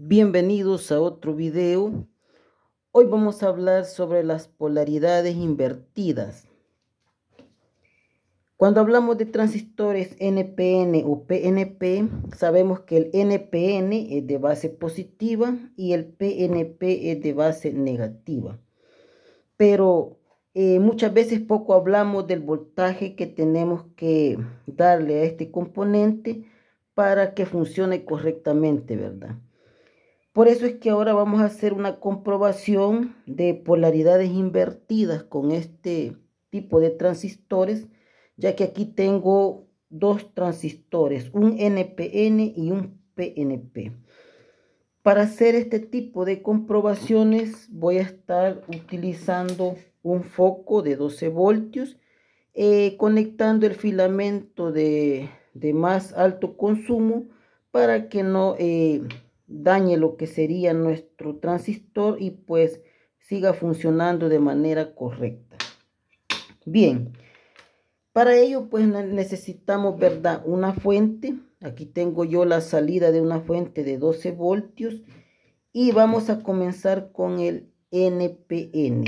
Bienvenidos a otro video. Hoy vamos a hablar sobre las polaridades invertidas. Cuando hablamos de transistores NPN o PNP, sabemos que el NPN es de base positiva y el PNP es de base negativa. Pero eh, muchas veces poco hablamos del voltaje que tenemos que darle a este componente para que funcione correctamente, ¿verdad? Por eso es que ahora vamos a hacer una comprobación de polaridades invertidas con este tipo de transistores, ya que aquí tengo dos transistores, un NPN y un PNP. Para hacer este tipo de comprobaciones voy a estar utilizando un foco de 12 voltios, eh, conectando el filamento de, más alto consumo para que no... Eh, dañe lo que sería nuestro transistor y pues siga funcionando de manera correcta. Bien, para ello pues necesitamos, ¿verdad? Una fuente. Aquí tengo yo la salida de una fuente de 12 voltios y vamos a comenzar con el NPN.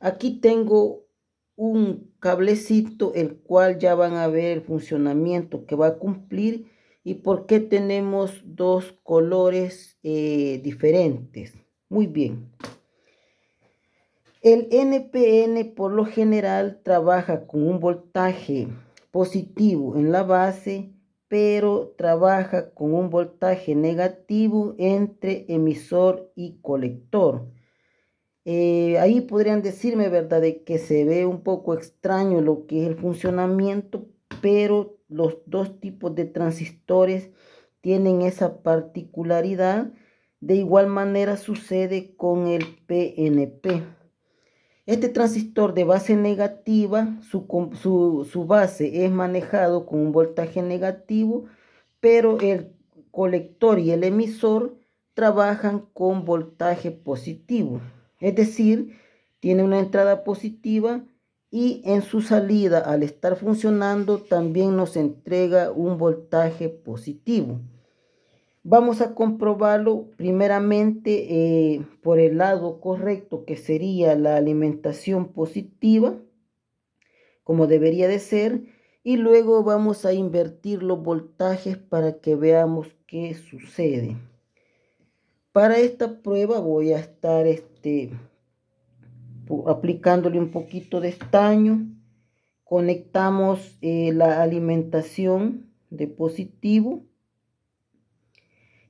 Aquí tengo un cablecito el cual ya van a ver el funcionamiento que va a cumplir y por qué tenemos dos colores eh, diferentes. Muy bien. El NPN por lo general trabaja con un voltaje positivo en la base, pero trabaja con un voltaje negativo entre emisor y colector. Eh, ahí podrían decirme, ¿verdad?, de que se ve un poco extraño lo que es el funcionamiento, pero los dos tipos de transistores tienen esa particularidad. De igual manera sucede con el PNP. Este transistor de base negativa, su, base es manejado con un voltaje negativo, pero el colector y el emisor trabajan con voltaje positivo. Es decir, tiene una entrada positiva y en su salida al estar funcionando también nos entrega un voltaje positivo. Vamos a comprobarlo primeramente eh, por el lado correcto que sería la alimentación positiva, como debería de ser, y luego vamos a invertir los voltajes para que veamos qué sucede. Para esta prueba voy a estar este, aplicándole un poquito de estaño. Conectamos eh, la alimentación de positivo.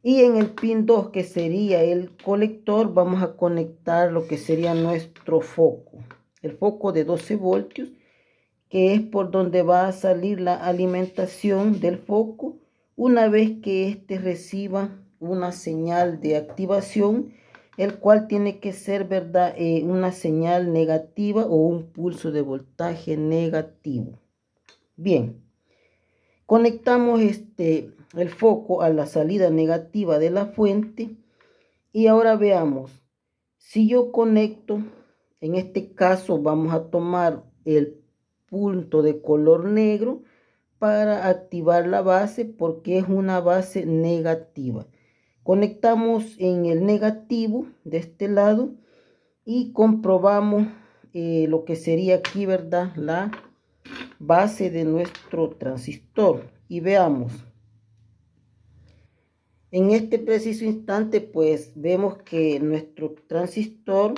Y en el pin 2, que sería el colector, vamos a conectar lo que sería nuestro foco. El foco de 12 voltios, que es por donde va a salir la alimentación del foco. Una vez que éste reciba una señal de activación, el cual tiene que ser ¿verdad? Eh, una señal negativa o un pulso de voltaje negativo. Bien, conectamos este, el foco a la salida negativa de la fuente y ahora veamos, si yo conecto, en este caso vamos a tomar el punto de color negro para activar la base porque es una base negativa. Conectamos en el negativo de este lado y comprobamos eh, lo que sería aquí, ¿verdad? La base de nuestro transistor. Y veamos. En este preciso instante, pues vemos que nuestro transistor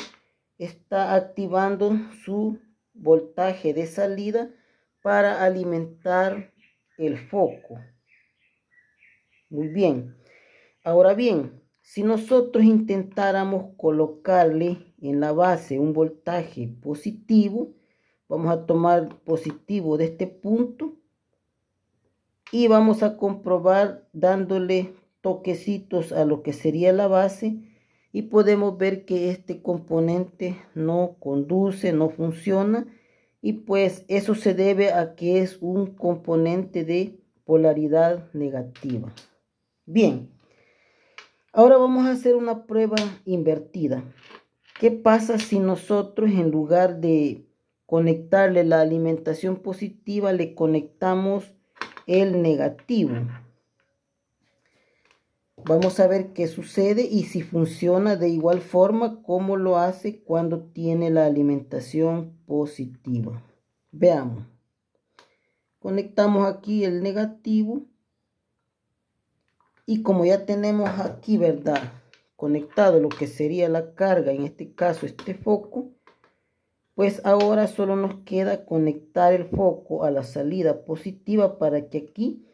está activando su voltaje de salida para alimentar el foco. Muy bien. Ahora bien, si nosotros intentáramos colocarle en la base un voltaje positivo, vamos a tomar positivo de este punto y vamos a comprobar dándole toquecitos a lo que sería la base y podemos ver que este componente no conduce, no funciona y pues eso se debe a que es un componente de polaridad negativa. Bien, Ahora vamos a hacer una prueba invertida. ¿Qué pasa si nosotros en lugar de conectarle la alimentación positiva le conectamos el negativo? Vamos a ver qué sucede y si funciona de igual forma como lo hace cuando tiene la alimentación positiva. Veamos. Conectamos aquí el negativo y como ya tenemos aquí, ¿verdad? Conectado lo que sería la carga, en este caso este foco, pues ahora solo nos queda conectar el foco a la salida positiva para que aquí,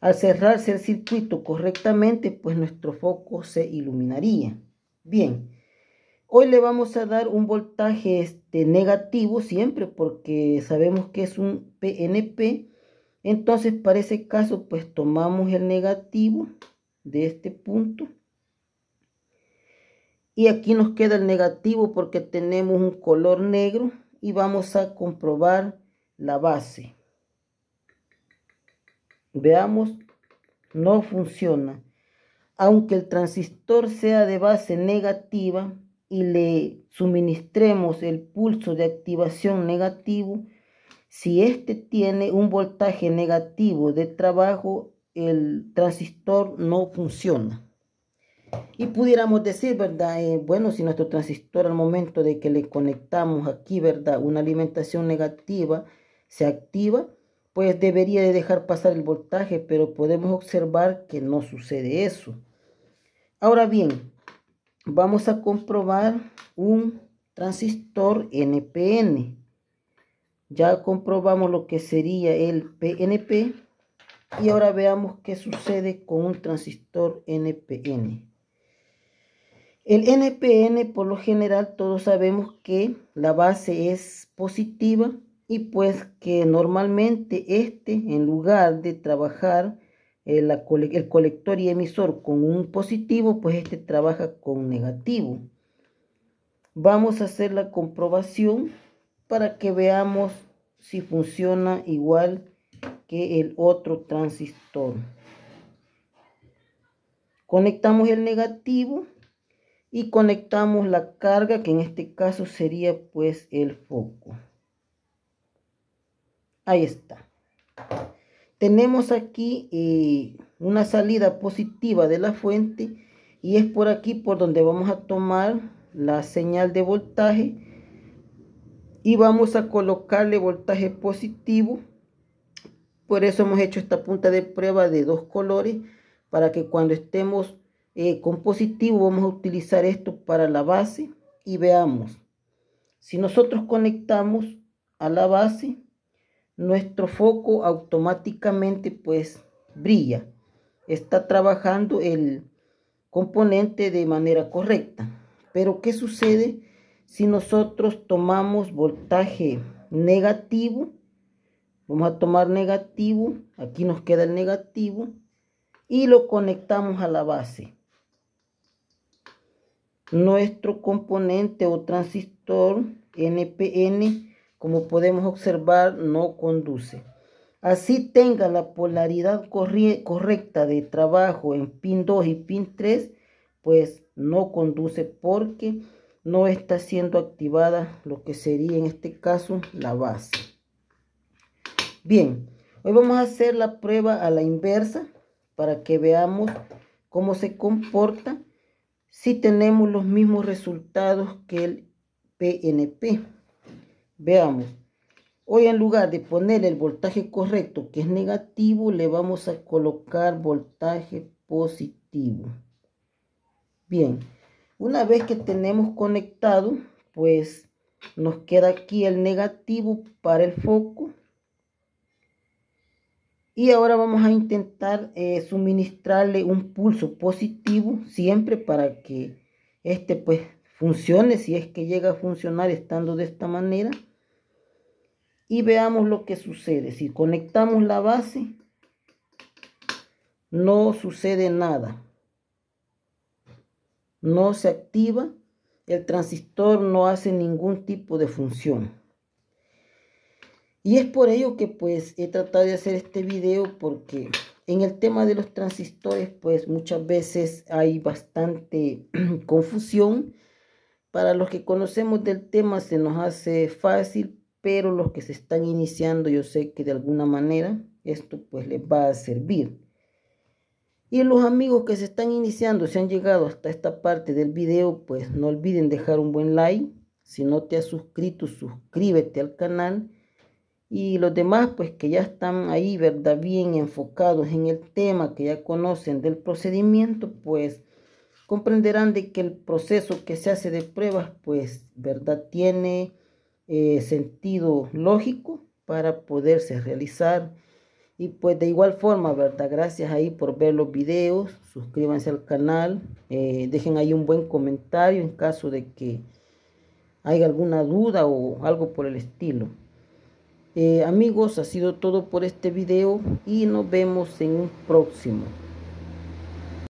al cerrarse el circuito correctamente, pues nuestro foco se iluminaría. Bien, hoy le vamos a dar un voltaje este, negativo siempre porque sabemos que es un PNP entonces, para ese caso, pues tomamos el negativo de este punto. Y aquí nos queda el negativo porque tenemos un color negro y vamos a comprobar la base. Veamos, no funciona. Aunque el transistor sea de base negativa y le suministremos el pulso de activación negativo, si este tiene un voltaje negativo de trabajo, el transistor no funciona. Y pudiéramos decir, ¿verdad? Eh, bueno, si nuestro transistor al momento de que le conectamos aquí, ¿verdad? Una alimentación negativa se activa, pues debería de dejar pasar el voltaje, pero podemos observar que no sucede eso. Ahora bien, vamos a comprobar un transistor NPN. Ya comprobamos lo que sería el PNP y ahora veamos qué sucede con un transistor NPN. El NPN por lo general todos sabemos que la base es positiva y pues que normalmente este en lugar de trabajar el, colector y emisor con un positivo pues este trabaja con negativo. Vamos a hacer la comprobación para que veamos si funciona igual que el otro transistor. Conectamos el negativo y conectamos la carga que en este caso sería pues el foco. Ahí está. Tenemos aquí eh, una salida positiva de la fuente y es por aquí por donde vamos a tomar la señal de voltaje y vamos a colocarle voltaje positivo por eso hemos hecho esta punta de prueba de dos colores para que cuando estemos eh, con positivo vamos a utilizar esto para la base y veamos si nosotros conectamos a la base nuestro foco automáticamente pues brilla está trabajando el componente de manera correcta pero qué sucede si nosotros tomamos voltaje negativo, vamos a tomar negativo, aquí nos queda el negativo, y lo conectamos a la base. Nuestro componente o transistor NPN, como podemos observar, no conduce. Así tenga la polaridad correcta de trabajo en pin 2 y pin 3, pues no conduce porque no está siendo activada lo que sería en este caso la base. Bien, hoy vamos a hacer la prueba a la inversa para que veamos cómo se comporta si tenemos los mismos resultados que el PNP. Veamos. Hoy en lugar de poner el voltaje correcto que es negativo, le vamos a colocar voltaje positivo. Bien. Una vez que tenemos conectado, pues nos queda aquí el negativo para el foco. Y ahora vamos a intentar eh, suministrarle un pulso positivo siempre para que este pues funcione, si es que llega a funcionar estando de esta manera. Y veamos lo que sucede. Si conectamos la base, no sucede nada no se activa, el transistor no hace ningún tipo de función. Y es por ello que pues he tratado de hacer este video porque en el tema de los transistores pues muchas veces hay bastante confusión. Para los que conocemos del tema se nos hace fácil, pero los que se están iniciando yo sé que de alguna manera esto pues les va a servir. Y los amigos que se están iniciando, si han llegado hasta esta parte del video, pues no olviden dejar un buen like. Si no te has suscrito, suscríbete al canal. Y los demás, pues que ya están ahí, ¿verdad? Bien enfocados en el tema, que ya conocen del procedimiento, pues comprenderán de que el proceso que se hace de pruebas, pues, ¿verdad? Tiene eh, sentido lógico para poderse realizar y pues de igual forma, ¿verdad? Gracias ahí por ver los videos, suscríbanse al canal, eh, dejen ahí un buen comentario en caso de que haya alguna duda o algo por el estilo. Eh, amigos, ha sido todo por este video y nos vemos en un próximo.